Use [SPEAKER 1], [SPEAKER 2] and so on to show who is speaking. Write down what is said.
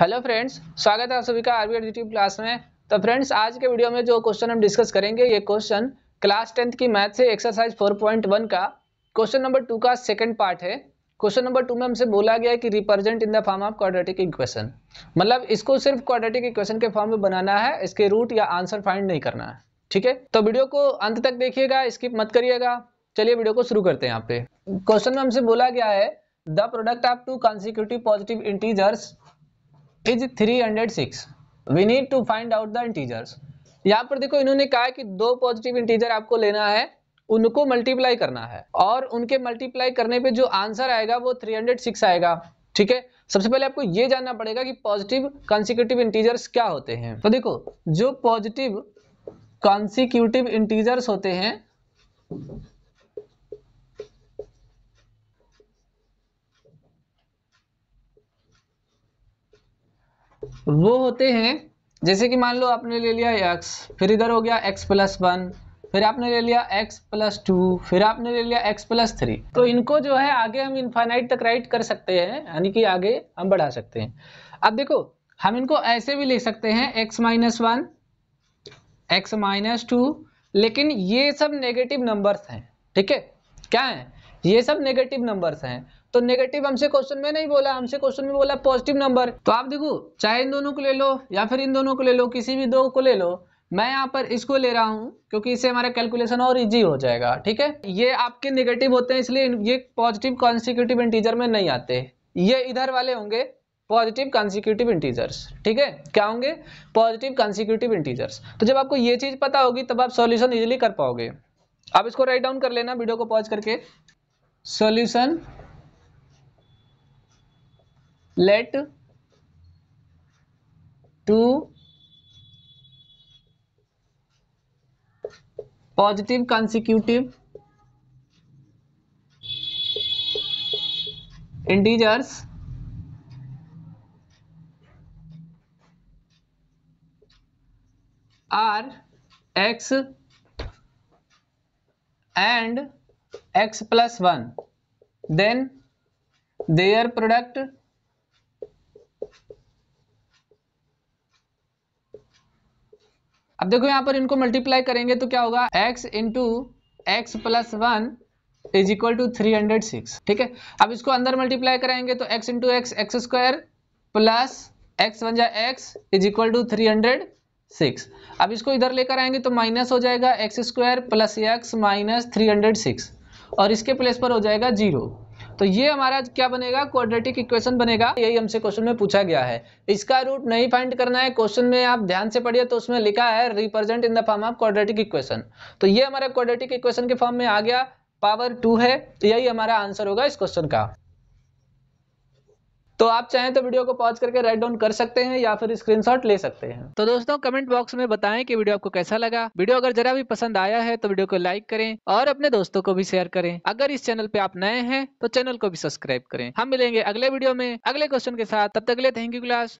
[SPEAKER 1] hello friends स्वागत है आप सभी का आरबीआर यूट्यूब क्लास में तो फ्रेंड्स आज के वीडियो में जो क्वेश्चन हम डिस्कस करेंगे ये क्वेश्चन क्लास टेंथ की मैथ से एक्सरसाइज 4.1 का क्वेश्चन नंबर टू का सेकंड पार्ट है क्वेश्चन नंबर टू में हमसे बोला गया है कि represent in the form of quadratic equation मतलब इसको सिर्फ क्वाड्रेटिक इक्वेशन के फॉर्म में बनाना है इसके रूट या आंसर फाइंड नहीं करना है ठीक है तो वीडियो को अंत तक देखिएगा स्किप मत करिएगा चलिए वीडियो को शुरू करते हैं यहाँ पे क्वेश्चन में हमसे बोला गया है the product of two consecutive positive integers is 306 we need to find out the integers यहाँ पर देखो इन्होंने कहा है कि दो पॉजिटिव इंटीजर आपको लेना है उनको मल्टीप्लाई करना है और उनके मल्टीप्लाई करने पे जो आंसर आएगा वो 306 आएगा ठीक है सबसे पहले आपको ये जानना पड़ेगा कि पॉजिटिव कॉन्सिक्यूटिव इंटीजर्स क्या होते हैं तो देखो जो पॉजिटिव कॉन्सिक्यूटिव इंटीजर्स होते हैं वो होते हैं जैसे कि मान लो आपने ले लिया x फिर इधर हो गया x प्लस वन फिर आपने ले लिया x प्लस टू फिर आपने ले लिया x प्लस थ्री तो इनको जो है आगे हम इन्फाइनाइट तक राइट कर सकते हैं यानी कि आगे हम बढ़ा सकते हैं अब देखो हम इनको ऐसे भी ले सकते हैं x minus one x minus two लेकिन ये सब नेगेटिव नंबर्स हैं ठीक है क्या है ये सब नेगेटिव नंबर्स हैं तो नेगेटिव हमसे क्वेश्चन में नहीं बोला हमसे क्वेश्चन में बोला पॉजिटिव नंबर तो आप देखो चाहे इन दोनों को ले लो या फिर इन दोनों को ले लो किसी भी दो को ले लो मैं यहाँ पर इसको ले रहा हूँ क्योंकि इससे हमारा कैलकुलेशन और इजी हो जाएगा ठीक है ये आपके नेगेटिव होते हैं इसलिए ये पॉजिटिव कॉन्सिक्यूटिव इंटीजर में नहीं आते ये इधर वाले होंगे पॉजिटिव कॉन्सिक्यूटिव इंटीजर्स ठीक है क्या होंगे पॉजिटिव कंसिक्यूटिव इंटीजर्स तो जब आपको ये चीज़ पता होगी तब आप सोल्यूशन इजिली कर पाओगे आप इसको राइट डाउन कर लेना वीडियो को पॉज करके solution let two positive consecutive integers are x and x plus one then their product अब देखो यहाँ पर इनको मल्टीप्लाई करेंगे तो क्या होगा x into x plus one is equal to three hundred six ठीक है अब इसको अंदर मल्टीप्लाई कराएंगे तो x into x x square plus x one जा x is equal to three hundred six अब इसको इधर लेकर आएंगे तो माइनस हो जाएगा x square plus x minus three hundred six और इसके प्लेस पर हो जाएगा जीरो तो ये हमारा क्या बनेगा क्वाड्रेटिक इक्वेशन बनेगा यही हमसे क्वेश्चन में पूछा गया है इसका रूट नहीं फाइंड करना है क्वेश्चन में आप ध्यान से पढ़िए तो उसमें लिखा है represent in the form of quadratic equation तो ये हमारा क्वाड्रेटिक इक्वेशन के फॉर्म में आ गया पावर टू है यही हमारा आंसर होगा इस क्वेश्चन का तो आप चाहें तो वीडियो को पॉज करके राइट डाउन कर सकते हैं या फिर स्क्रीनशॉट ले सकते हैं तो दोस्तों कमेंट बॉक्स में बताएं कि वीडियो आपको कैसा लगा वीडियो अगर जरा भी पसंद आया है तो वीडियो को लाइक करें और अपने दोस्तों को भी शेयर करें अगर इस चैनल पे आप नए हैं तो चैनल को भी सब्सक्राइब करें हम मिलेंगे अगले वीडियो में अगले क्वेश्चन के साथ तब तक थैंक यू क्लास